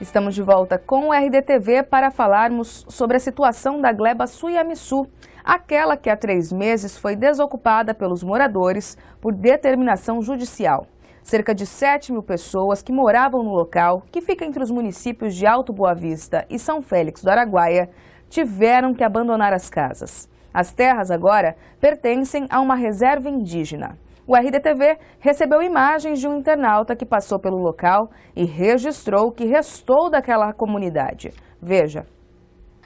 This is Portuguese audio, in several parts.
Estamos de volta com o RDTV para falarmos sobre a situação da gleba Suyamissu, aquela que há três meses foi desocupada pelos moradores por determinação judicial. Cerca de 7 mil pessoas que moravam no local, que fica entre os municípios de Alto Boa Vista e São Félix do Araguaia, tiveram que abandonar as casas. As terras agora pertencem a uma reserva indígena. O RDTV recebeu imagens de um internauta que passou pelo local e registrou o que restou daquela comunidade. Veja.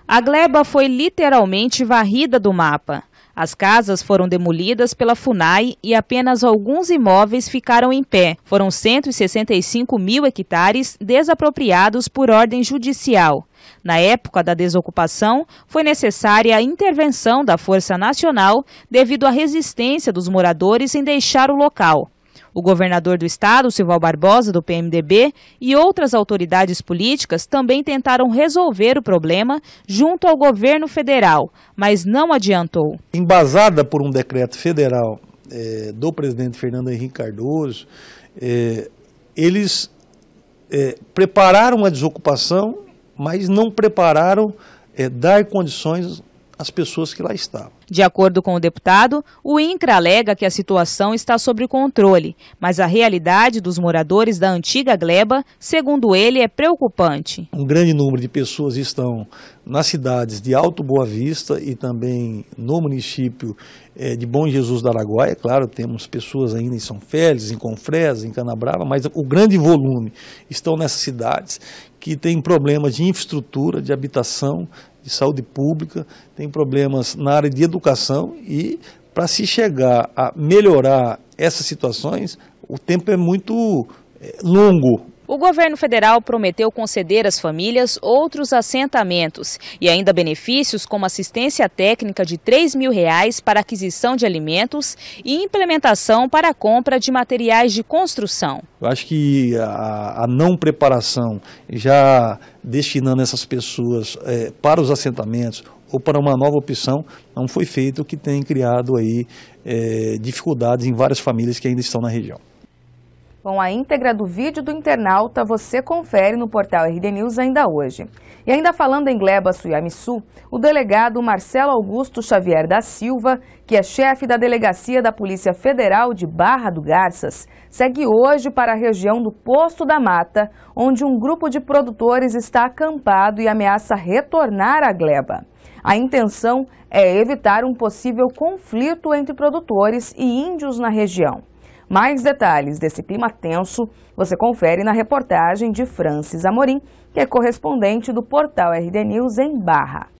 A gleba foi literalmente varrida do mapa. As casas foram demolidas pela FUNAI e apenas alguns imóveis ficaram em pé. Foram 165 mil hectares desapropriados por ordem judicial. Na época da desocupação, foi necessária a intervenção da Força Nacional devido à resistência dos moradores em deixar o local. O governador do estado, Silval Barbosa, do PMDB, e outras autoridades políticas também tentaram resolver o problema junto ao governo federal, mas não adiantou. Embasada por um decreto federal é, do presidente Fernando Henrique Cardoso, é, eles é, prepararam a desocupação, mas não prepararam é, dar condições as pessoas que lá estavam. De acordo com o deputado, o INCRA alega que a situação está sob controle, mas a realidade dos moradores da antiga gleba, segundo ele, é preocupante. Um grande número de pessoas estão nas cidades de Alto Boa Vista e também no município eh, de Bom Jesus do Araguaia. É claro, temos pessoas ainda em São Félix, em Confresa, em Canabrava, mas o grande volume estão nessas cidades que têm problemas de infraestrutura, de habitação, de saúde pública, tem problemas na área de educação e para se chegar a melhorar essas situações, o tempo é muito eh, longo, o governo federal prometeu conceder às famílias outros assentamentos e ainda benefícios como assistência técnica de R$ 3 mil reais para aquisição de alimentos e implementação para a compra de materiais de construção. Eu acho que a, a não preparação, já destinando essas pessoas é, para os assentamentos, ou para uma nova opção não foi feito, o que tem criado aí é, dificuldades em várias famílias que ainda estão na região. Com a íntegra do vídeo do internauta, você confere no portal RD News ainda hoje. E ainda falando em Gleba Suyamissu, o delegado Marcelo Augusto Xavier da Silva, que é chefe da Delegacia da Polícia Federal de Barra do Garças, segue hoje para a região do Posto da Mata, onde um grupo de produtores está acampado e ameaça retornar à Gleba. A intenção é evitar um possível conflito entre produtores e índios na região. Mais detalhes desse clima tenso você confere na reportagem de Francis Amorim, que é correspondente do portal RD News em Barra.